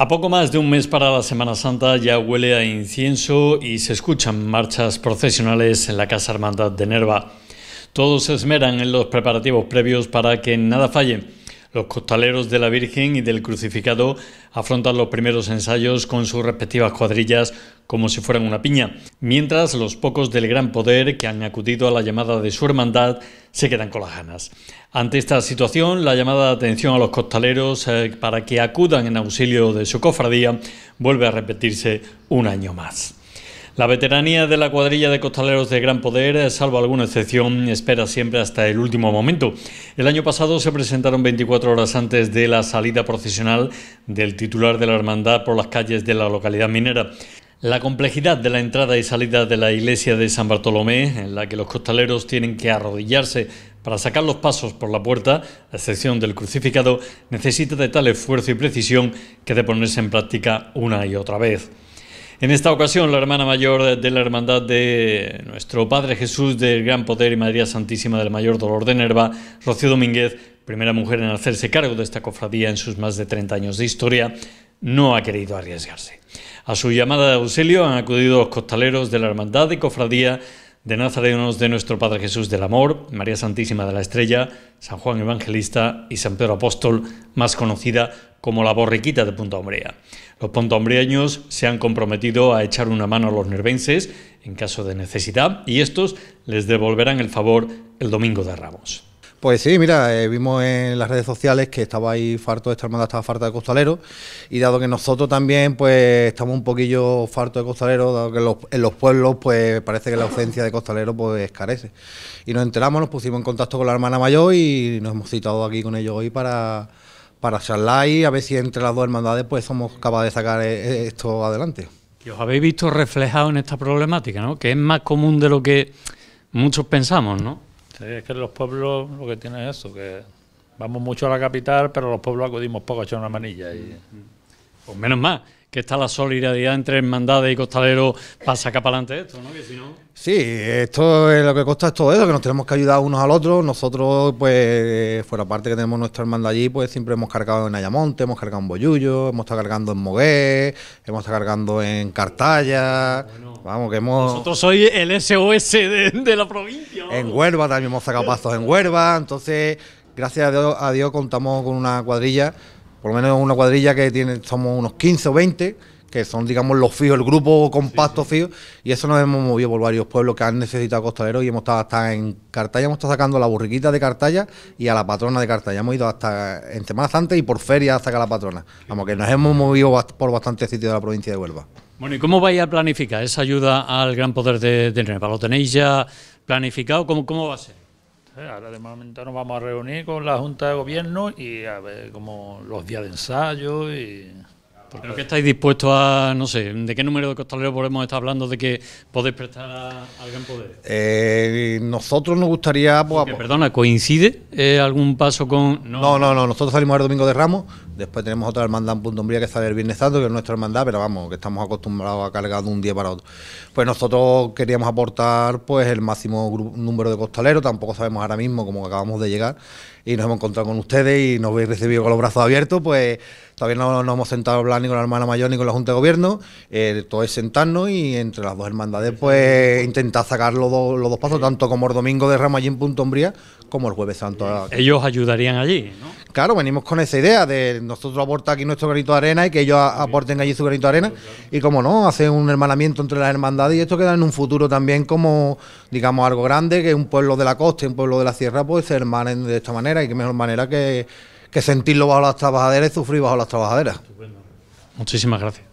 A poco más de un mes para la Semana Santa ya huele a incienso y se escuchan marchas procesionales en la Casa Hermandad de Nerva. Todos se esmeran en los preparativos previos para que nada falle. Los costaleros de la Virgen y del Crucificado afrontan los primeros ensayos con sus respectivas cuadrillas como si fueran una piña, mientras los pocos del gran poder que han acudido a la llamada de su hermandad se quedan con las ganas. Ante esta situación, la llamada de atención a los costaleros eh, para que acudan en auxilio de su cofradía vuelve a repetirse un año más. La veteranía de la cuadrilla de costaleros de gran poder, salvo alguna excepción, espera siempre hasta el último momento. El año pasado se presentaron 24 horas antes de la salida procesional del titular de la hermandad por las calles de la localidad minera. La complejidad de la entrada y salida de la iglesia de San Bartolomé, en la que los costaleros tienen que arrodillarse para sacar los pasos por la puerta, a excepción del crucificado, necesita de tal esfuerzo y precisión que de ponerse en práctica una y otra vez. En esta ocasión, la hermana mayor de la Hermandad de Nuestro Padre Jesús del Gran Poder y María Santísima del Mayor Dolor de Nerva, Rocío Domínguez, primera mujer en hacerse cargo de esta cofradía en sus más de 30 años de historia, no ha querido arriesgarse. A su llamada de auxilio han acudido los costaleros de la Hermandad y Cofradía de Nazarenos de nuestro Padre Jesús del Amor, María Santísima de la Estrella, San Juan Evangelista y San Pedro Apóstol, más conocida como la borriquita de Punta Hombrea. Los pontombreaños se han comprometido a echar una mano a los nervenses en caso de necesidad y estos les devolverán el favor el domingo de Ramos. Pues sí, mira, eh, vimos en las redes sociales que estaba ahí farto, esta hermana estaba farta de costaleros y dado que nosotros también pues estamos un poquillo farto de costalero dado que en los pueblos pues parece que la ausencia de costalero pues carece. Y nos enteramos, nos pusimos en contacto con la hermana mayor y nos hemos citado aquí con ellos hoy para para charlar y a ver si entre las dos hermandades pues somos capaces de sacar eh, eh, esto adelante. Y os habéis visto reflejado en esta problemática, ¿no? Que es más común de lo que muchos pensamos, ¿no? Sí, es que los pueblos lo que tienen es eso, que vamos mucho a la capital, pero los pueblos acudimos poco a echar una manilla. Y... Pues menos más que está la solidaridad entre hermandades y costaleros pasa sacar para adelante esto, ¿no? Que si no... Sí, esto es lo que consta es todo eso, que nos tenemos que ayudar unos al otro. Nosotros, pues, eh, fuera parte que tenemos nuestra hermandad allí, pues siempre hemos cargado en Ayamonte, hemos cargado en Bollullo... hemos estado cargando en Mogué, hemos estado cargando en Cartaya. vamos, que hemos. Nosotros soy el SOS de, la provincia. En Huelva también hemos sacado pasos en Huelva. Entonces, gracias a Dios contamos con una cuadrilla por lo menos una cuadrilla que tiene, somos unos 15 o 20, que son, digamos, los fijos, el grupo compacto y eso nos hemos movido por varios pueblos que han necesitado costaleros y hemos estado hasta en Cartaya, hemos estado sacando la burriquita de Cartaya y a la patrona de Cartaya. Hemos ido hasta en Semana Santa y por feria hasta que a la patrona. Vamos, que nos hemos movido por bastantes sitios de la provincia de Huelva. Bueno, ¿y cómo vais a planificar esa ayuda al gran poder de, de Para ¿Lo tenéis ya planificado? ¿Cómo, ¿Cómo va a ser? ¿eh? ahora de momento nos vamos a reunir con la Junta de Gobierno y a ver como los días de ensayo y... Porque... estáis dispuestos a, no sé, de qué número de costaleros podemos estar hablando de que podéis prestar a, al Gran Poder? Eh, nosotros nos gustaría... Pues, perdona, ¿coincide eh, algún paso con...? No, no, no, nosotros salimos el Domingo de Ramos, Después tenemos otra hermandad en Punto Umbría que sale el Viernes Santo, que es nuestra hermandad, pero vamos, que estamos acostumbrados a cargar de un día para otro. Pues nosotros queríamos aportar pues el máximo número de costaleros, tampoco sabemos ahora mismo, como acabamos de llegar, y nos hemos encontrado con ustedes y nos habéis recibido con los brazos abiertos, pues Todavía no nos hemos sentado a hablar ni con la hermana mayor ni con la Junta de Gobierno. Eh, todo es sentarnos y entre las dos hermandades, pues intentar sacar los, dos pasos, tanto como el domingo de allí en Punto Umbría como el Jueves Santo. Ellos ayudarían allí, ¿no? Claro, venimos con esa idea de nosotros aportar aquí nuestro granito de arena y que ellos aporten allí su granito de arena. Y como no, hacer un hermanamiento entre las hermandades y esto queda en un futuro también como, digamos, algo grande, que un pueblo de la costa y un pueblo de la sierra pues se hermanen de esta manera y que mejor manera que que sentirlo bajo las trabajaderas y sufrir bajo las trabajaderas. Muchísimas gracias.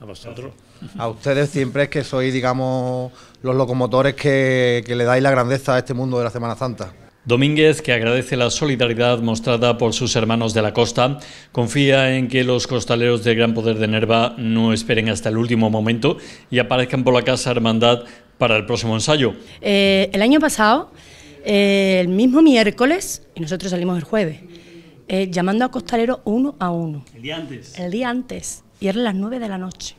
A vosotros. A ustedes siempre es que sois, digamos, los locomotores que, le dais la grandeza a este mundo de la Semana Santa. Domínguez, que agradece la solidaridad mostrada por sus hermanos de la costa, confía en que los costaleros de Gran Poder de Nerva no esperen hasta el último momento y aparezcan por la Casa Hermandad para el próximo ensayo. Eh, el año pasado, eh, el mismo miércoles, y nosotros salimos el jueves, eh, llamando a costaleros uno a uno. El día antes. El día antes. Y eran las nueve de la noche.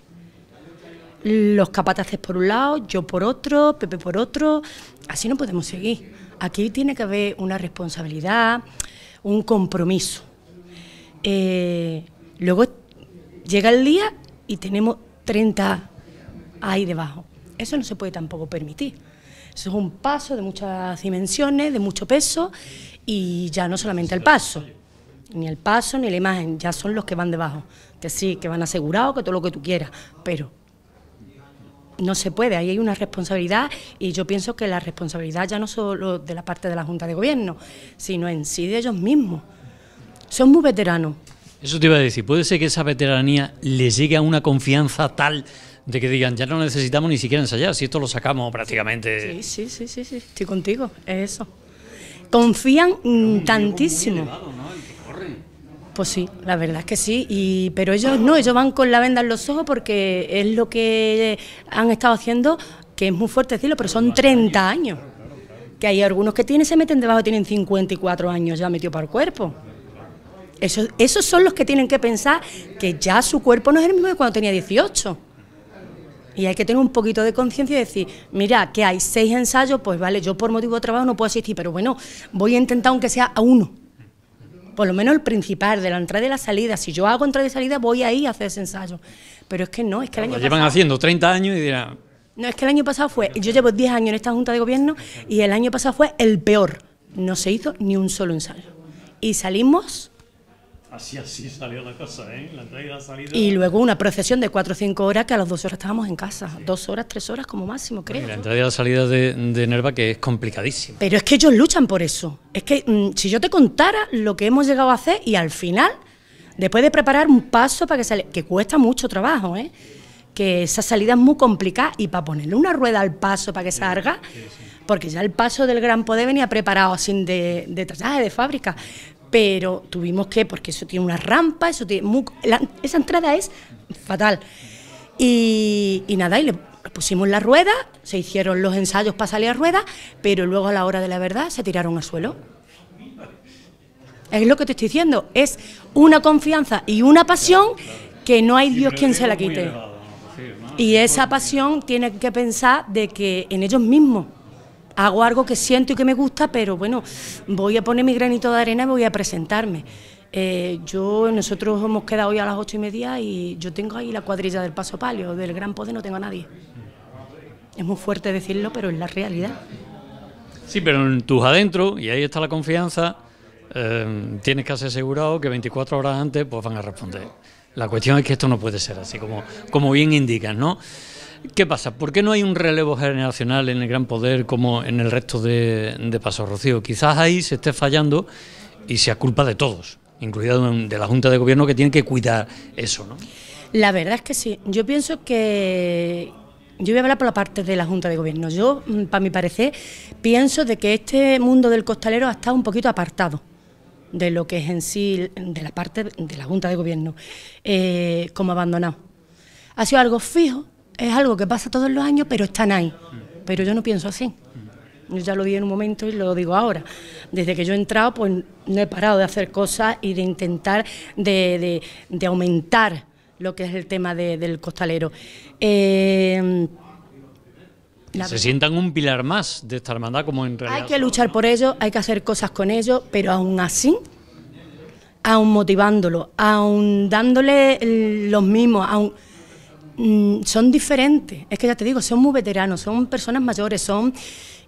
Los capataces por un lado, yo por otro, Pepe por otro. Así no podemos seguir. Aquí tiene que haber una responsabilidad, un compromiso. Eh, luego llega el día y tenemos 30 ahí debajo. Eso no se puede tampoco permitir. Eso es un paso de muchas dimensiones, de mucho peso y ya no solamente el paso ni el paso ni la imagen, ya son los que van debajo, que sí, que van asegurados, que todo lo que tú quieras, pero no se puede, ahí hay una responsabilidad y yo pienso que la responsabilidad ya no solo de la parte de la Junta de Gobierno, sino en sí de ellos mismos. Son muy veteranos. Eso te iba a decir, puede ser que esa veteranía les llegue a una confianza tal de que digan, ya no necesitamos ni siquiera ensayar, si esto lo sacamos prácticamente. Sí, sí, sí, sí, sí. estoy contigo, es eso. Confían tantísimo. Pues sí, la verdad es que sí, y, pero ellos no, ellos van con la venda en los ojos porque es lo que han estado haciendo, que es muy fuerte decirlo, pero son 30 años. Que hay algunos que tienen, se meten debajo, tienen 54 años ya metido para el cuerpo. Eso, esos son los que tienen que pensar que ya su cuerpo no es el mismo de cuando tenía 18. Y hay que tener un poquito de conciencia y decir, mira, que hay seis ensayos, pues vale, yo por motivo de trabajo no puedo asistir, pero bueno, voy a intentar aunque sea a uno por lo menos el principal, de la entrada y la salida. Si yo hago entrada y salida, voy ahí a hacer ese ensayo. Pero es que no, es que el año lo llevan haciendo 30 años y dirán... No, es que el año pasado fue, yo llevo 10 años en esta Junta de Gobierno y el año pasado fue el peor. No se hizo ni un solo ensayo. Y salimos Así, así salió la cosa, ¿eh? La y la salida. Y luego una procesión de cuatro o cinco horas que a las dos horas estábamos en casa. Dos horas, tres horas como máximo, creo. la entrada y la salida de, Nerva que es complicadísima. Pero es que ellos luchan por eso. Es que mm, si yo te contara lo que hemos llegado a hacer y al final, después de preparar un paso para que salga, que cuesta mucho trabajo, ¿eh? Que esa salida es muy complicada y para ponerle una rueda al paso para que salga... porque ya el paso del Gran Poder venía preparado sin de, de de fábrica, pero tuvimos que, porque eso tiene una rampa, eso tiene esa entrada es fatal. Y, nada, y le pusimos la rueda, se hicieron los ensayos para salir a rueda, pero luego a la hora de la verdad se tiraron al suelo. Es lo que te estoy diciendo, es una confianza y una pasión que no hay Dios quien se la quite. Y esa pasión tiene que pensar de que en ellos mismos hago algo que siento y que me gusta, pero bueno, voy a poner mi granito de arena y voy a presentarme. Eh, yo, nosotros hemos quedado hoy a las ocho y media y yo tengo ahí la cuadrilla del Paso Palio, del Gran Poder no tengo a nadie. Es muy fuerte decirlo, pero es la realidad. Sí, pero en tus adentros, y ahí está la confianza, eh, tienes que asegurado que 24 horas antes pues van a responder. La cuestión es que esto no puede ser así, como, como bien indicas, ¿no? ¿Qué pasa? ¿Por qué no hay un relevo generacional en el gran poder como en el resto de, Paso Rocío? Quizás ahí se esté fallando y sea culpa de todos, incluida de la Junta de Gobierno que tiene que cuidar eso, ¿no? La verdad es que sí. Yo pienso que yo voy a hablar por la parte de la Junta de Gobierno. Yo, mm, para mi parecer, pienso de que este mundo del costalero ha estado un poquito apartado de lo que es en sí, de la parte de la Junta de Gobierno, eh, como abandonado. Ha sido algo fijo es algo que pasa todos los años, pero están ahí. Pero yo no pienso así. Yo ya lo vi en un momento y lo digo ahora. Desde que yo he entrado, pues no he parado de hacer cosas y de intentar de, aumentar lo que es el tema del costalero. Eh, Se sientan un pilar más de esta hermandad como en realidad. Hay que luchar por ello, hay que hacer cosas con ello, pero aún así, aún motivándolo, aún dándole los mismos... Mm, son diferentes. Es que ya te digo, son muy veteranos, son personas mayores, son...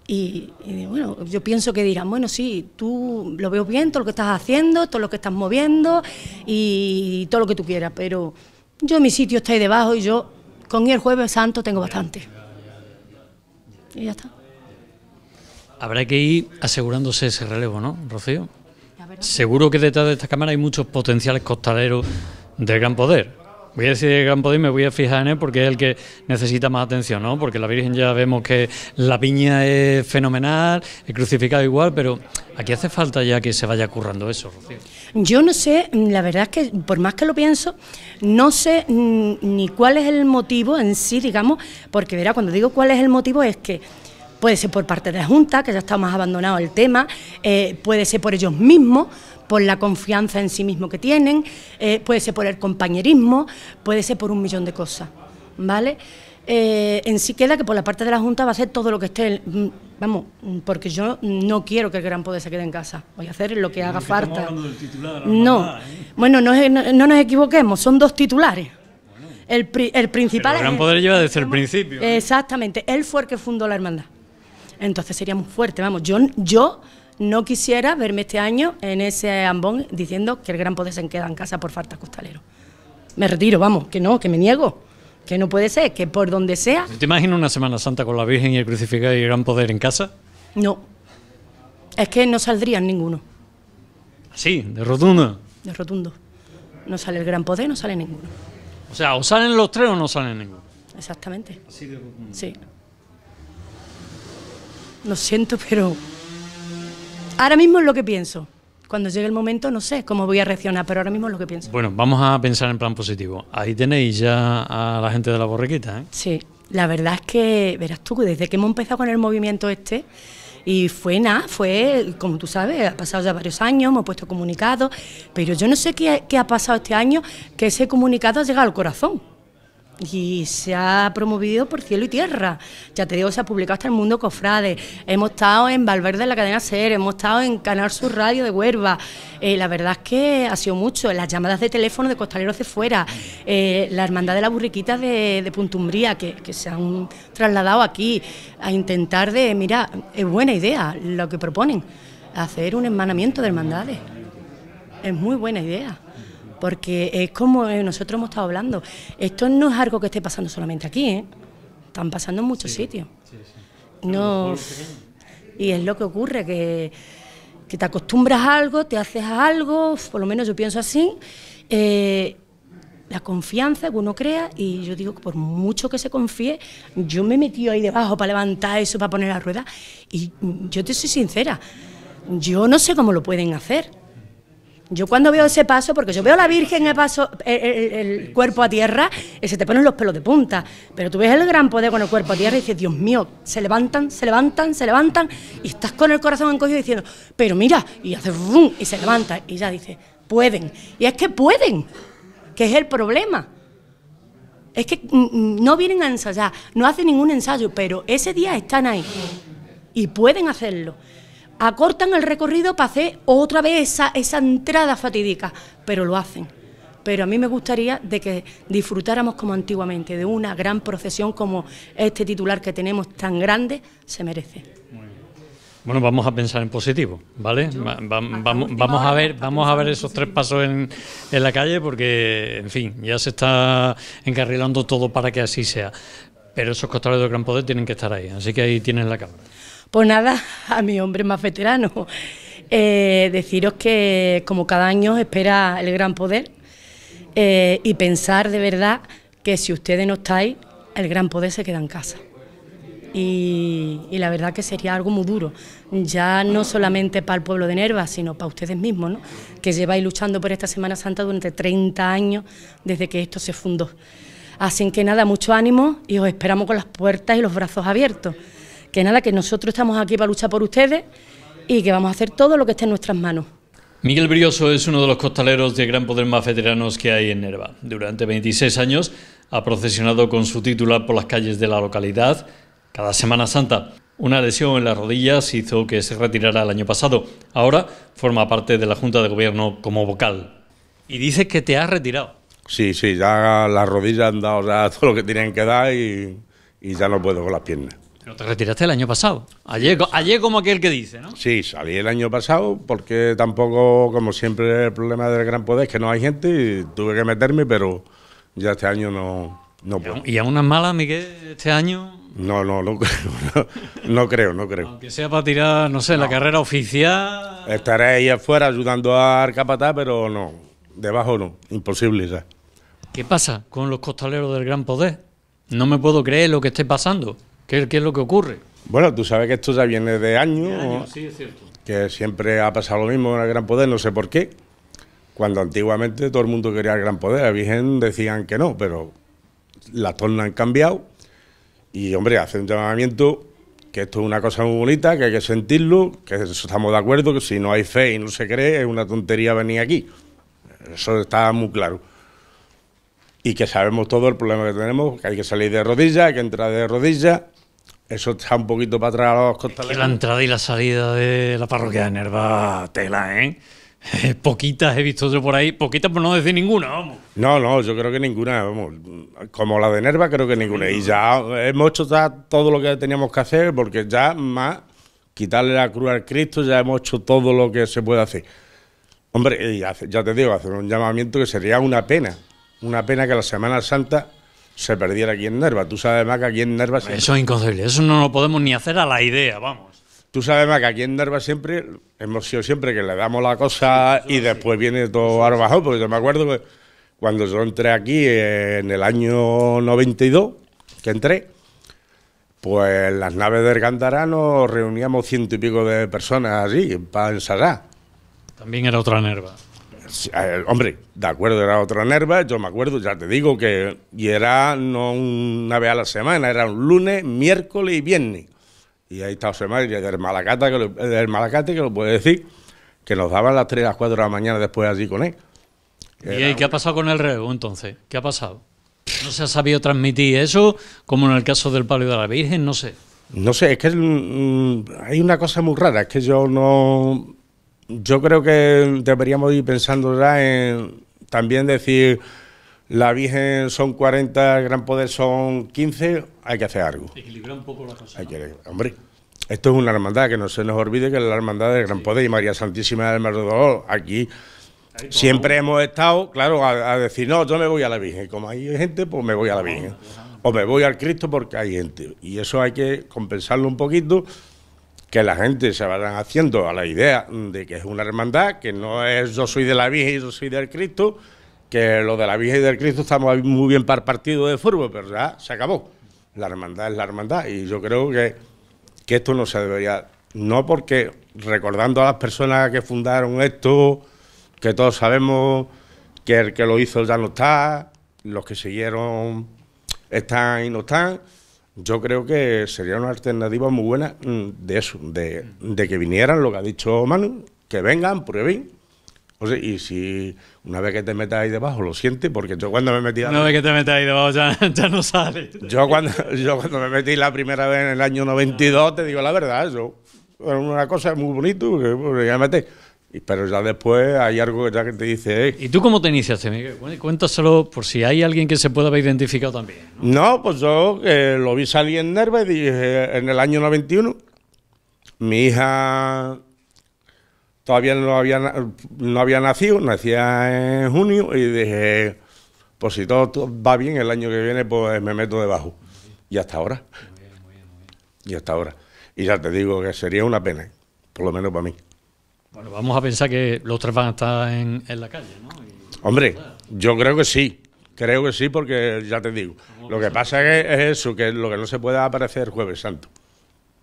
Y, bueno, yo pienso que dirán, bueno, sí, tú lo veo bien, todo lo que estás haciendo, todo lo que estás moviendo y todo lo que tú quieras, pero yo mi sitio está ahí debajo y yo con el jueves santo tengo bastante. Y ya está. Habrá que ir asegurándose ese relevo, ¿no, Rocío? Seguro que detrás de esta cámara hay muchos potenciales costaleros del gran poder. Voy a decir Campo y me voy a fijar en él porque es el que necesita más atención, ¿no? Porque la Virgen ya vemos que la piña es fenomenal, el crucificado igual, pero aquí hace falta ya que se vaya currando eso, Rocío. Yo no sé, la verdad es que por más que lo pienso, no sé mm, ni cuál es el motivo en sí, digamos, porque verá, cuando digo cuál es el motivo es que puede ser por parte de la Junta, que ya está más abandonado el tema, eh, puede ser por ellos mismos, por la confianza en sí mismo que tienen, eh, puede ser por el compañerismo, puede ser por un millón de cosas, ¿vale? Eh, en sí queda que por la parte de la Junta va a ser todo lo que esté, mm, vamos, mm, porque yo no quiero que el Gran Poder se quede en casa, voy a hacer lo que haga falta. no, bueno, no, nos equivoquemos, son dos titulares. El, principal. el gran poder lleva desde el principio. Exactamente. Él fue el que fundó la hermandad entonces sería muy fuerte. Vamos, yo, no quisiera verme este año en ese ambón diciendo que el gran poder se queda en casa por falta costalero. Me retiro, vamos, que no, que me niego. Que no puede ser, que por donde sea. ¿Te imaginas una Semana Santa con la Virgen y el crucificado y el gran poder en casa? No. Es que no saldrían ninguno. ¿Así? ¿De rotundo? De rotundo. No sale el gran poder, no sale ninguno. O sea, o salen los tres o no salen ninguno. Exactamente. Así de Sí. Lo siento, pero ahora mismo es lo que pienso. Cuando llegue el momento no sé cómo voy a reaccionar, pero ahora mismo es lo que pienso. Bueno, vamos a pensar en plan positivo. Ahí tenéis ya a la gente de la borriquita, ¿eh? Sí, la verdad es que, verás tú, desde que hemos empezado con el movimiento este, y fue nada, fue, como tú sabes, ha pasado ya varios años, hemos puesto comunicados, pero yo no sé qué, qué ha pasado este año, que ese comunicado ha llegado al corazón y se ha promovido por cielo y tierra. Ya te digo, se ha publicado hasta el mundo Cofrade. Hemos estado en Valverde de la cadena Ser, hemos estado en Canal Sur Radio de Huerva. Eh, la verdad es que ha sido mucho. Las llamadas de teléfono de costaleros de fuera, eh, la Hermandad de las Burriquita de, Puntumbría, que, se han trasladado aquí a intentar de, mira, es buena idea lo que proponen, hacer un enmanamiento de hermandades. Es muy buena idea porque es como eh, nosotros hemos estado hablando, esto no es algo que esté pasando solamente aquí, ¿eh? están pasando en muchos sitios. No, y es lo que ocurre, que, te acostumbras a algo, te haces algo, por lo menos yo pienso así, eh, la confianza que uno crea, y yo digo que por mucho que se confíe, yo me he metido ahí debajo para levantar eso, para poner la rueda, y yo te soy sincera, yo no sé cómo lo pueden hacer yo cuando veo ese paso, porque yo veo a la Virgen el paso, el, cuerpo a tierra, se te ponen los pelos de punta. Pero tú ves el gran poder con el cuerpo a tierra y dices, Dios mío, se levantan, se levantan, se levantan, y estás con el corazón encogido diciendo, pero mira, y hace rum, y se levanta, y ya dice pueden. Y es que pueden, que es el problema. Es que mm, mm, no vienen a ensayar, no hacen ningún ensayo, pero ese día están ahí y pueden hacerlo acortan el recorrido para hacer otra vez esa, esa entrada fatídica, pero lo hacen. Pero a mí me gustaría de que disfrutáramos como antiguamente, de una gran procesión como este titular que tenemos tan grande se merece. Bueno, vamos a pensar en positivo, ¿vale? vamos, a ver, vamos a ver esos tres pasos en, la calle porque, en fin, ya se está encarrilando todo para que así sea. Pero esos costales de gran poder tienen que estar ahí, así que ahí tienen la cámara. Pues nada, a mi hombre más veterano, eh, deciros que como cada año espera el gran poder eh, y pensar de verdad que si ustedes no estáis, el gran poder se queda en casa. Y, la verdad que sería algo muy duro, ya no solamente para el pueblo de Nerva, sino para ustedes mismos, que lleváis luchando por esta Semana Santa durante 30 años desde que esto se fundó. Así que nada, mucho ánimo y os esperamos con las puertas y los brazos abiertos. Que nada, que nosotros estamos aquí para luchar por ustedes y que vamos a hacer todo lo que esté en nuestras manos. Miguel Brioso es uno de los costaleros de gran poder más veteranos que hay en Nerva. Durante 26 años ha procesionado con su titular por las calles de la localidad cada Semana Santa. Una lesión en las rodillas hizo que se retirara el año pasado. Ahora forma parte de la Junta de Gobierno como vocal. Y dices que te has retirado. Sí, sí, ya las rodillas han dado todo lo que tienen que dar y ya no puedo con las piernas. Pero te retiraste el año pasado. Ayer, como aquel que dice, ¿no? Sí, salí el año pasado porque tampoco, como siempre, el problema del gran poder es que no hay gente y tuve que meterme, pero ya este año no, puedo. ¿Y a unas malas, Miguel, este año? No, no, no, no, no creo, no creo. Aunque sea para tirar, no sé, la carrera oficial. Estaré ahí afuera ayudando a Arcapatá, pero no, debajo no, imposible ya. ¿Qué pasa con los costaleros del Gran Poder? No me puedo creer lo que esté pasando. ¿Qué, es lo que ocurre? Bueno, tú sabes que esto ya viene de años. sí, es cierto. Que siempre ha pasado lo mismo en el Gran Poder, no sé por qué. Cuando antiguamente todo el mundo quería el Gran Poder, a Virgen decían que no, pero ...las tornas han cambiado. Y hombre, hace un llamamiento que esto es una cosa muy bonita, que hay que sentirlo, que estamos de acuerdo, que si no hay fe y no se cree, es una tontería venir aquí. Eso está muy claro. Y que sabemos todo el problema que tenemos, que hay que salir de rodillas, hay que entrar de rodillas, eso está un poquito para atrás a los costales. La entrada y la salida de la parroquia de Nerva, tela, ¿eh? eh poquitas he visto yo por ahí, poquitas por no decir ninguna, vamos. No, no, yo creo que ninguna, vamos. Como la de Nerva, creo que ninguna. Y ya hemos hecho todo lo que teníamos que hacer, porque ya más quitarle la cruz al Cristo, ya hemos hecho todo lo que se puede hacer. Hombre, Y ya te digo, hacer un llamamiento que sería una pena. Una pena que la Semana Santa se perdiera aquí en Nerva. Tú sabes, más que aquí en Nerva Eso es inconcebible, eso no lo podemos ni hacer a la idea, vamos. Tú sabes, más que aquí en Nerva siempre hemos sido siempre que le damos la cosa y después viene todo arrojado porque yo me acuerdo que cuando yo entré aquí en el año 92, que entré, pues las naves del Gandarano reuníamos ciento y pico de personas así para ensayar. También era otra Nerva. Eh, hombre, de acuerdo, era otra nerva, yo me acuerdo, ya te digo que y era no una vez a la semana, era un lunes, miércoles y viernes. Y ahí está semana y del Malacate, que lo, eh, Malacate, que lo puede decir, que nos daban las 3 a las 4 de la mañana después allí con él. ¿Y qué ha pasado con el reo entonces? ¿Qué ha pasado? ¿No se ha sabido transmitir eso, como en el caso del palio de la Virgen? No sé. No sé, es que mm, mm, hay una cosa muy rara, es que yo no yo creo que deberíamos ir pensando ya en también decir, la Virgen son 40, el Gran Poder son 15, hay que hacer algo. Equilibrar un poco las cosas. hombre, esto es una hermandad, que no se nos olvide que es la hermandad del Gran Poder y María Santísima del Mercedor. Aquí siempre hemos estado, claro, a, decir, no, yo me voy a la Virgen. Como hay gente, pues me voy a la Virgen. O me voy al Cristo porque hay gente. Y eso hay que compensarlo un poquito que la gente se vayan haciendo a la idea de que es una hermandad, que no es yo soy de la Virgen y yo soy del Cristo, que lo de la Virgen y del Cristo estamos muy bien para el partido de fútbol, pero ya se acabó. La hermandad es la hermandad y yo creo que, que esto no se debería, no porque recordando a las personas que fundaron esto, que todos sabemos que el que lo hizo ya no está, los que siguieron están y no están yo creo que sería una alternativa muy buena mm, de eso, de, que vinieran, lo que ha dicho Manu, que vengan, prueben. O y si una vez que te metas ahí debajo lo sientes, porque yo cuando me metí... Una vez que te metas ahí debajo ya, no sales. Yo cuando, cuando me metí la primera vez en el año 92, te digo la verdad, yo... Era una cosa muy bonita, que pues, ya me metí. Pero ya después hay algo que ya que te dice... ¿Y tú cómo te iniciaste, Miguel? Cuéntaselo por si hay alguien que se pueda haber identificado también. No, pues yo eh, lo vi salir en Nerva y dije, en el año 91, mi hija todavía no había, no había nacido, nacía en junio y dije, pues si todo, va bien el año que viene, pues me meto debajo. Y hasta ahora. Y hasta ahora. Y ya te digo que sería una pena, por lo menos para mí. Bueno, vamos a pensar que los tres van a estar en, la calle, ¿no? Hombre, yo creo que sí. Creo que sí, porque ya te digo. Lo que pasa es, eso, que lo que no se puede aparecer jueves santo.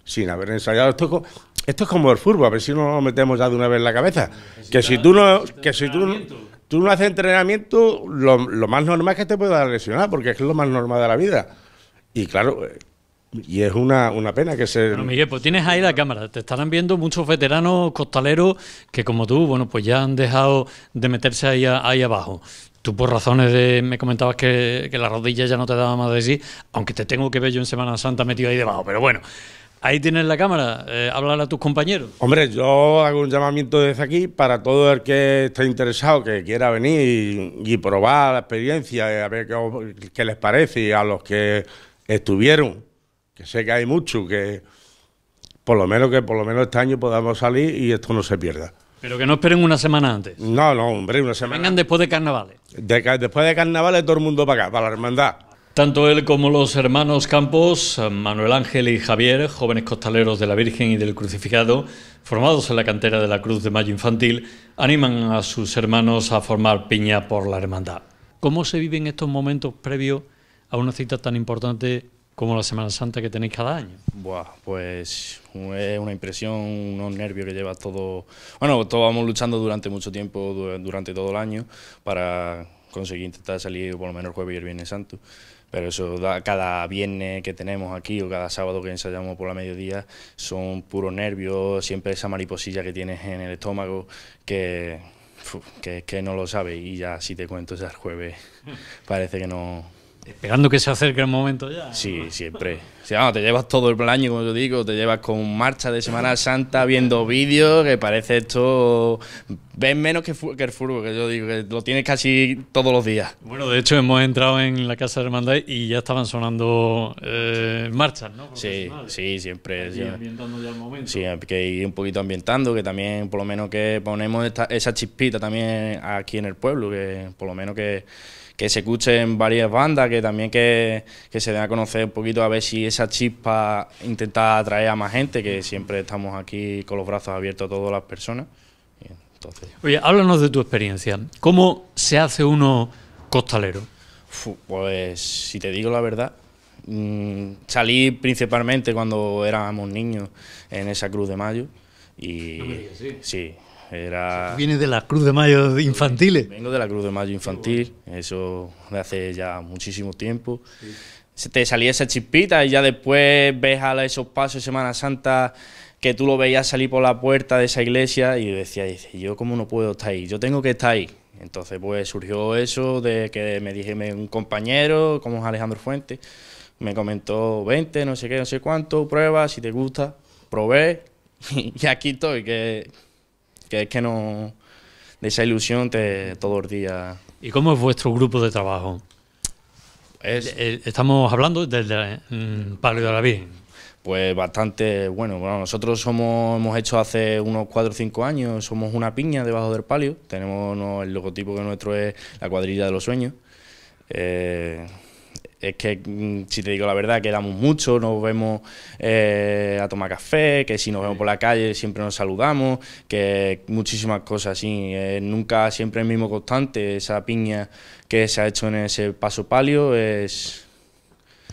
Sin haber ensayado. Esto, esto es como el fútbol, a ver si nos metemos ya de una vez en la cabeza. Que si tú no, que si tú tú no haces entrenamiento, lo, lo más normal es que te puedas lesionar, porque es lo más normal de la vida. Y claro, y es una, pena que se... Bueno, Miguel, pues tienes ahí la cámara. Te estarán viendo muchos veteranos costaleros que como tú, bueno, pues ya han dejado de meterse ahí, ahí abajo. Tú por razones de... Me comentabas que, la rodilla ya no te daba más de sí, aunque te tengo que ver yo en Semana Santa metido ahí debajo, pero bueno. Ahí tienes la cámara, eh, háblale a tus compañeros. Hombre, yo hago un llamamiento desde aquí para todo el que esté interesado, que quiera venir y, probar la experiencia, a ver qué, qué les parece, y a los que estuvieron que sé que hay mucho, que por lo menos que por lo menos este año podamos salir y esto no se pierda. Pero que no esperen una semana antes. No, no, hombre, una semana. Vengan después de carnavales. después de carnavales todo el mundo para acá, para la hermandad. Tanto él como los hermanos Campos, Manuel Ángel y Javier, jóvenes costaleros de la Virgen y del Crucificado, formados en la cantera de la Cruz de Mayo Infantil, animan a sus hermanos a formar piña por la hermandad. ¿Cómo se viven estos momentos previos a una cita tan importante como la Semana Santa que tenéis cada año? Buah, pues es una impresión, unos nervios que lleva todo... Bueno, todos vamos luchando durante mucho tiempo, durante todo el año, para conseguir intentar salir por lo menos el jueves y el viernes santo. Pero eso, da, cada viernes que tenemos aquí o cada sábado que ensayamos por la mediodía, son puros nervios, siempre esa mariposilla que tienes en el estómago, que, que, que no lo sabes y ya si te cuento ya el jueves parece que no, Esperando que se acerque el momento ya. Sí, siempre. O sea, te llevas todo el año, como yo digo, te llevas con marcha de Semana Santa viendo vídeos, que parece esto... Ven menos que, que el fútbol, que yo digo, que lo tienes casi todos los días. Bueno, de hecho hemos entrado en la Casa de Hermandad y ya estaban sonando eh, marchas, ¿no? Sí, sí, siempre. Y ambientando ya el momento. Sí, que ir un poquito ambientando, que también por lo menos que ponemos esa chispita también aquí en el pueblo, que por lo menos que que se escuchen varias bandas, que también que, se den a conocer un poquito a ver si esa chispa intenta atraer a más gente, que siempre estamos aquí con los brazos abiertos a todas las personas. entonces... Oye, háblanos de tu experiencia. ¿Cómo se hace uno costalero? pues si te digo la verdad, mm, salí principalmente cuando éramos niños en esa Cruz de Mayo. Y sí. sí, viene de la Cruz de Mayo infantiles? ¿eh? Vengo de la Cruz de Mayo infantil, eso de hace ya muchísimo tiempo. te salía esa chispita y ya después ves a esos pasos de Semana Santa que tú lo veías salir por la puerta de esa iglesia y decías, yo cómo no puedo estar ahí, yo tengo que estar ahí. Entonces pues surgió eso de que me dije un compañero, como es Alejandro Fuentes, me comentó 20, no sé qué, no sé cuánto, prueba, si te gusta, probé y aquí estoy, que que es que no... de esa ilusión te, todos el día. ¿Y cómo es vuestro grupo de trabajo? Eh, eh, estamos hablando desde Palio de mm, la Virgen. Pues bastante bueno. bueno nosotros somos, hemos hecho hace unos 4 o 5 años, somos una piña debajo del palio. Tenemos el logotipo que nuestro es la cuadrilla de los sueños. Eh, es que, mm, si te digo la verdad, quedamos mucho, nos vemos eh, a tomar café, que si nos vemos por la calle siempre nos saludamos, que muchísimas cosas así. Eh, nunca siempre el mismo constante, esa piña que se ha hecho en ese paso palio es...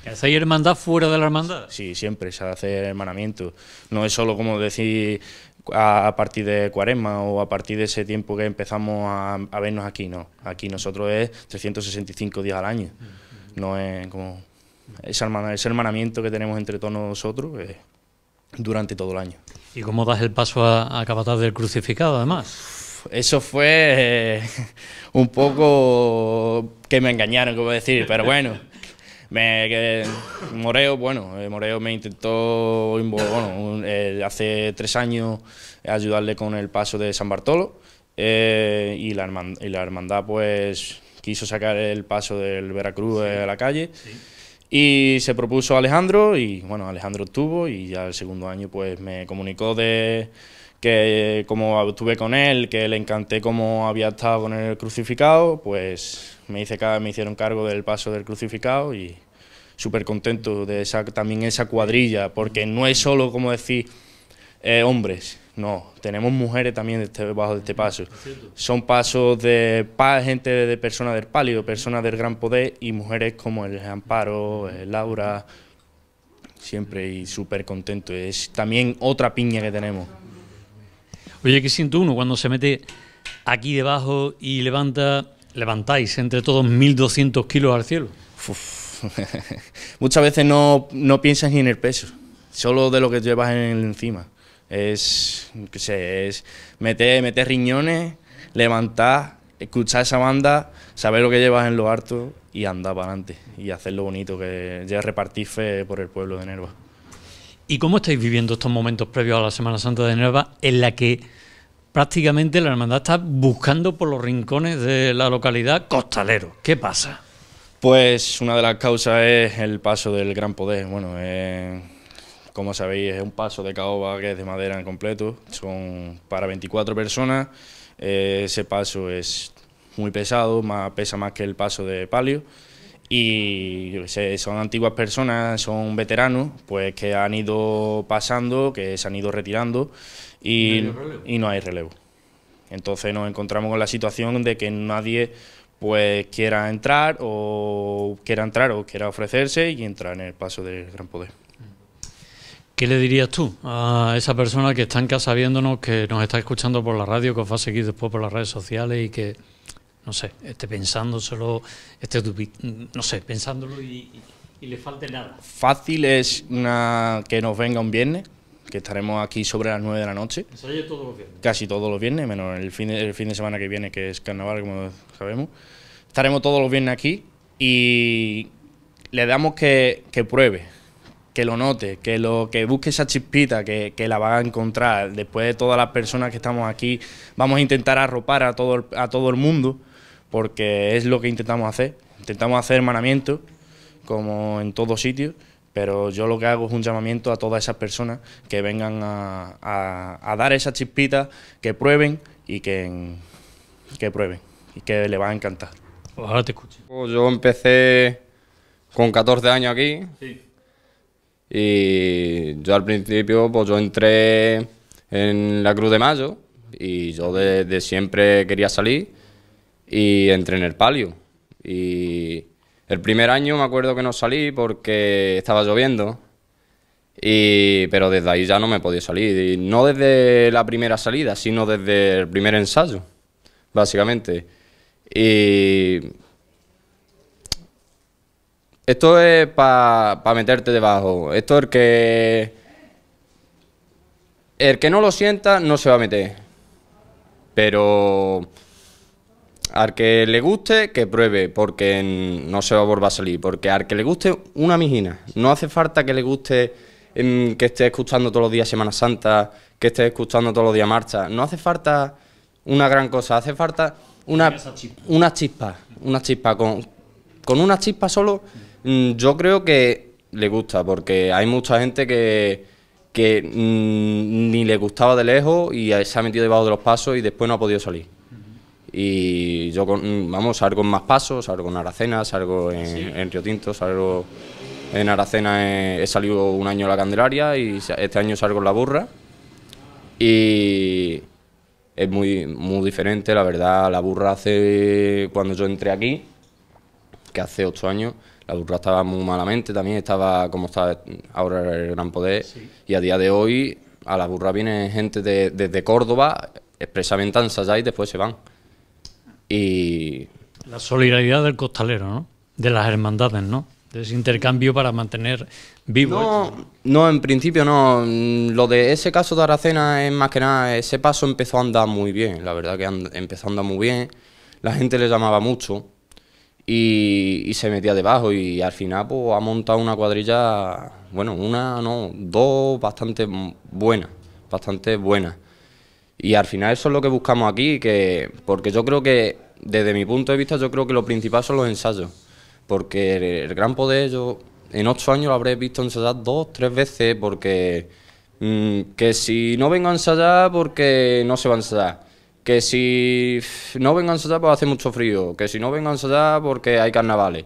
¿Hacéis hermandad fuera de la hermandad? Sí, siempre se hace hermanamiento. No es solo como decir a, partir de Cuaresma o a partir de ese tiempo que empezamos a, vernos aquí, no. Aquí nosotros es 365 días al año no es como ese, hermanamiento que tenemos entre todos nosotros eh, durante todo el año. ¿Y cómo das el paso a, a Capataz del Crucificado, además? Eso fue eh, un poco que me engañaron, como decir, pero bueno. Me, Moreo, bueno, eh, Moreo me intentó hace tres años ayudarle con el paso de San Bartolo y la hermandad pues quiso sacar el paso del Veracruz de a la calle. Y se propuso Alejandro y bueno, Alejandro estuvo y ya el segundo año pues me comunicó de que como estuve con él, que le encanté cómo había estado con el crucificado, pues me, hice, me hicieron cargo del paso del crucificado y súper contento de esa, también esa cuadrilla, porque no es solo como decir eh, hombres, no, tenemos mujeres también debajo de este, este paso. Son pasos de gente de personas del pálido... personas del gran poder y mujeres como el Amparo, eh, Laura, siempre y súper contento. Es también otra piña que tenemos. Oye, ¿qué siento uno cuando se mete aquí debajo y levanta, levantáis entre todos 1.200 kilos al cielo? Muchas veces no, piensas ni en el peso, solo de lo que llevas en, encima es, que sé, es meter, meter riñones, levantar, escuchar esa banda, saber lo que llevas en lo harto y andar para adelante y hacer lo bonito, que ya repartir fe por el pueblo de Nerva. ¿Y cómo estáis viviendo estos momentos previos a la Semana Santa de Nerva en la que prácticamente la hermandad está buscando por los rincones de la localidad costalero? ¿Qué pasa? Pues una de las causas es el paso del Gran Poder. Bueno, eh, como sabéis, es un paso de caoba que es de madera en completo. Son para 24 personas. Eh, ese paso es muy pesado, más, pesa más que el paso de palio. Y son antiguas personas, son veteranos, pues que han ido pasando, que se han ido retirando y, ¿No y no hay relevo. Entonces nos encontramos con la situación de que nadie pues quiera entrar o quiera entrar o quiera ofrecerse y entrar en el paso del gran poder. ¿Qué le dirías tú a esa persona que está en casa viéndonos, que nos está escuchando por la radio, que os va a seguir después por las redes sociales y que, no sé, esté pensándoselo, esté, no sé, pensándolo y, le falte nada? Fácil es una, que nos venga un viernes, que estaremos aquí sobre las 9 de la noche. ¿Ensayo todos los viernes? Casi todos los viernes, menos el fin, fin de semana que viene, que es carnaval, como sabemos. Estaremos todos los viernes aquí y le damos que pruebe que lo note, que lo que busque esa chispita que, la va a encontrar. Después de todas las personas que estamos aquí, vamos a intentar arropar a todo, a todo el mundo, porque es lo que intentamos hacer. Intentamos hacer hermanamiento, como en todo sitio, pero yo lo que hago es un llamamiento a todas esas personas que vengan a, dar esa chispita, que prueben y que, que prueben, y que le va a encantar. Pues Ojalá te escuche. Yo empecé con 14 años aquí. Sí y yo al principio, pues yo entré en la Cruz de Mayo y yo desde de siempre quería salir y entré en el palio. Y el primer año me acuerdo que no salí porque estaba lloviendo, pero desde ahí ya no me podía salir. Y no desde la primera salida, sino desde el primer ensayo, básicamente. Y esto es para meterte debajo. Esto es el que. El que no lo sienta no se va a meter. Pero. Al que le guste, que pruebe, porque no se va a volver a salir. Porque al que le guste, una mijina. No hace falta que le guste em, que esté escuchando todos los días Semana Santa, que esté escuchando todos los días marcha. No hace falta una gran cosa, hace falta una, una chispa, una chispa. Con, con una chispa solo Mm, yo creo que le gusta, porque hay mucha gente que, mm, ni le gustaba de lejos y se ha metido debajo de los pasos y después no ha podido salir. Y yo, mm, vamos, salgo en más pasos, salgo en Aracena, salgo en, ¿Ah, sí. Río Tinto, salgo en Aracena, eh, he, salido un año en la Candelaria y este año salgo en La Burra. Y es muy, muy diferente, la verdad, La Burra hace, cuando yo entré aquí, que hace ocho años, la burra estaba muy malamente, también estaba como está ahora el Gran Poder. Y a día de hoy a la burra viene gente desde Córdoba expresamente a y después se van. Y... La solidaridad del costalero, ¿no? De las hermandades, ¿no? de ese intercambio para mantener vivo. No, en principio no. Lo de ese caso de Aracena es más que nada, ese paso empezó a andar muy bien, la verdad que empezó a andar muy bien. La gente le llamaba mucho y, se metía debajo y al final pues ha montado una cuadrilla, bueno, una, no, dos bastante buenas, bastante buenas. Y al final eso es lo que buscamos aquí, que porque yo creo que desde mi punto de vista yo creo que lo principal son los ensayos, porque el, gran poder yo en ocho años lo habré visto ensayar dos, tres veces, porque mm, que si no vengo a ensayar porque no se va a ensayar que si no vengan allá porque hace mucho frío, que si no vengan allá porque hay carnavales.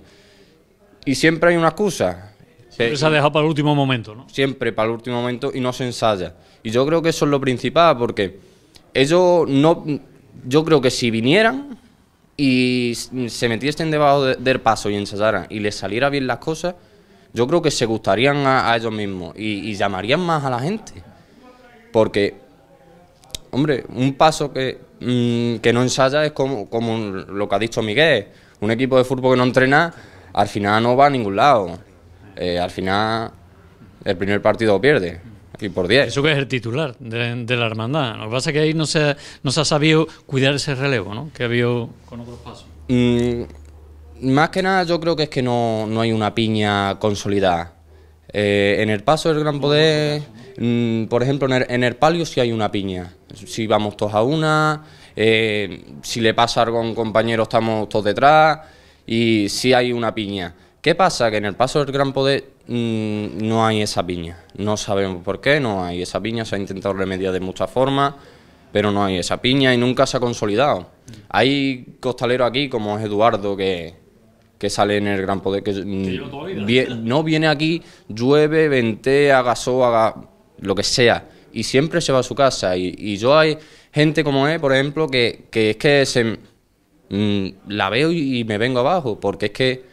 Y siempre hay una excusa. Siempre se ha dejado para el último momento, ¿no? Siempre para el último momento y no se ensaya. Y yo creo que eso es lo principal, porque ellos no. Yo creo que si vinieran y se metiesen debajo del paso y ensayaran y les saliera bien las cosas, yo creo que se gustarían a, ellos mismos y llamarían más a la gente. Porque hombre, un paso que, Mm, que no ensaya es como, lo que ha dicho Miguel. Un equipo de fútbol que no entrena, al final no va a ningún lado. Eh, al final, el primer partido pierde. Y por 10. Eso que es el titular de, la hermandad. Lo que pasa es que ahí no se, ha sabido cuidar ese relevo, ¿no? Que ha habido con otros pasos. Mm, más que nada, yo creo que es que no, no hay una piña consolidada. Eh, en el paso del Gran Poder, mm, por ejemplo, en el, en el Palio sí hay una piña si vamos todos a una, eh, si le pasa algo a un compañero estamos todos detrás y si hay una piña. ¿Qué pasa? Que en el paso del Gran Poder mm, no hay esa piña. No sabemos por qué, no hay esa piña, se ha intentado remediar de muchas formas, pero no hay esa piña y nunca se ha consolidado. Hay costalero aquí como es Eduardo que, que sale en el Gran Poder, que, mm, no viene aquí, llueve, ventea, so, haga lo que sea y siempre se va a su casa. Y, yo hay gente como él, por ejemplo, que, es que se, mm, la veo y, me vengo abajo, porque es que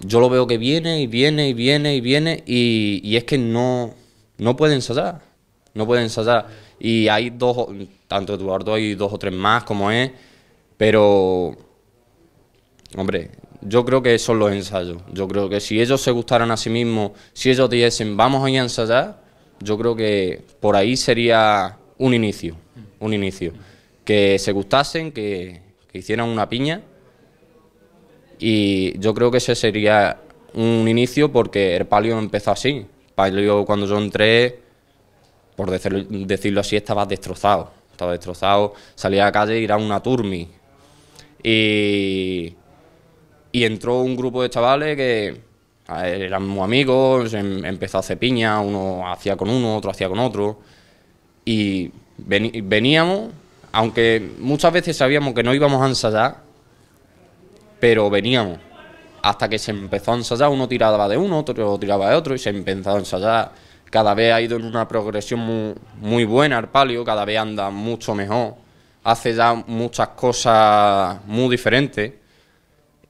yo lo veo que viene y viene y viene y viene y, es que no, no puede ensayar, no puede ensayar. Y hay dos, tanto Eduardo hay dos o tres más como es, pero, hombre, yo creo que son los ensayos. Yo creo que si ellos se gustaran a sí mismos, si ellos dijesen, vamos a a ensayar, yo creo que por ahí sería un inicio, un inicio. Que se gustasen, que, hicieran una piña y yo creo que ese sería un inicio porque el palio empezó así. Palio cuando yo entré, por decirlo, así, estaba destrozado. Estaba destrozado, salía a la calle y era una turmi. Y, y entró un grupo de chavales que eran muy amigos, em, empezó a hacer piña, uno hacía con uno, otro hacía con otro. Y veníamos, aunque muchas veces sabíamos que no íbamos a ensayar, pero veníamos. Hasta que se empezó a ensayar, uno tiraba de uno, otro tiraba de otro, y se empezó a ensayar. Cada vez ha ido en una progresión muy, muy buena al palio, cada vez anda mucho mejor, hace ya muchas cosas muy diferentes.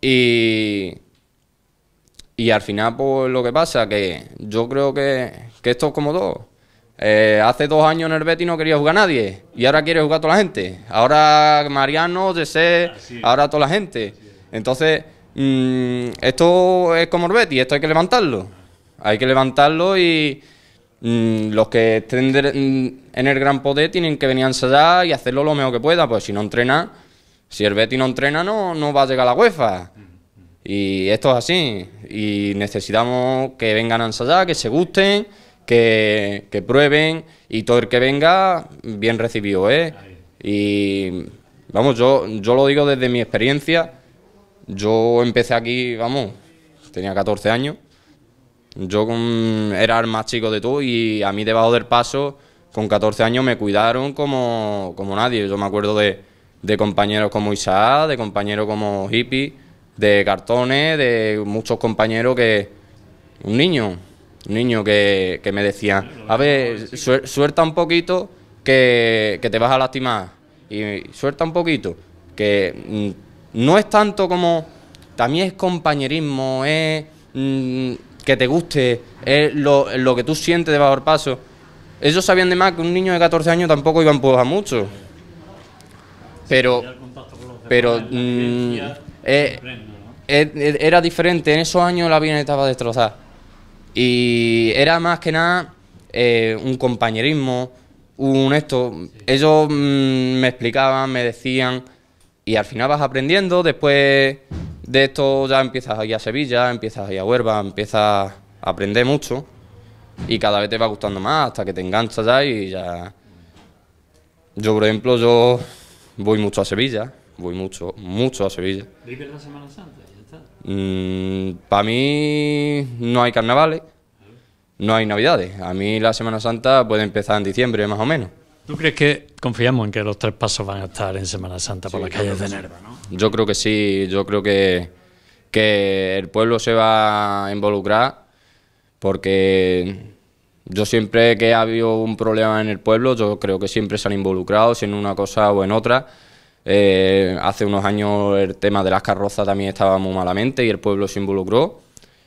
Y y al final, pues lo que pasa, que yo creo que, esto es como dos. Eh, hace dos años en el Betty no quería jugar a nadie y ahora quiere jugar a toda la gente. Ahora Mariano, Jesse, ahora toda la gente. Entonces, mm, esto es como el y esto hay que levantarlo. Hay que levantarlo y mm, los que estén mm, en el gran poder tienen que venir a ensayar y hacerlo lo mejor que pueda, pues si no entrena, si el no entrena no, no va a llegar a la UEFA. Y esto es así. Y necesitamos que vengan a ensayar, que se gusten, que, prueben. Y todo el que venga, bien recibido, ¿eh? Y vamos, yo, yo lo digo desde mi experiencia. Yo empecé aquí, vamos, tenía 14 años. Yo era el más chico de tú y a mí debajo del paso, con 14 años, me cuidaron como, nadie. Yo me acuerdo de, de compañeros como Isaac, de compañeros como Hippie de cartones, de muchos compañeros que... Un niño, un niño que, que me decía, a ver, suelta un poquito que, te vas a lastimar. Y suelta un poquito, que mm, no es tanto como... También es compañerismo, es mm, que te guste, es lo, que tú sientes debajo del paso. Ellos sabían de más que un niño de 14 años tampoco iba a empujar mucho. Pero, pero e, e, era diferente. En esos años la vida estaba destrozada. Y era más que nada eh, un compañerismo, un esto. Ellos mm, me explicaban, me decían. Y al final vas aprendiendo. Después de esto ya empiezas a a Sevilla, empiezas a ir a Huelva, empiezas a aprender mucho. Y cada vez te va gustando más hasta que te enganchas ya y ya. Yo, por ejemplo, yo voy mucho a Sevilla voy mucho, mucho a Sevilla. la Semana Santa? Mm, para mí no hay carnavales, no hay navidades. A mí la Semana Santa puede empezar en diciembre más o menos. ¿Tú crees que confiamos en que los tres pasos van a estar en Semana Santa por las calles de Nerva? ¿no? Yo creo que sí, yo creo que, que el pueblo se va a involucrar porque yo siempre que ha habido un problema en el pueblo, yo creo que siempre se han involucrado, si en una cosa o en otra. Eh, hace unos años el tema de las carrozas también estaba muy malamente y el pueblo se involucró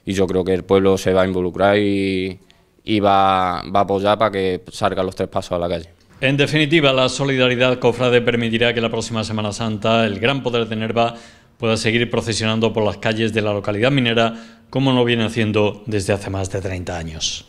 y yo creo que el pueblo se va a involucrar y, va, a apoyar para que salgan los tres pasos a la calle. En definitiva, la solidaridad cofrade permitirá que la próxima Semana Santa el gran poder de Nerva pueda seguir procesionando por las calles de la localidad minera como lo viene haciendo desde hace más de 30 años.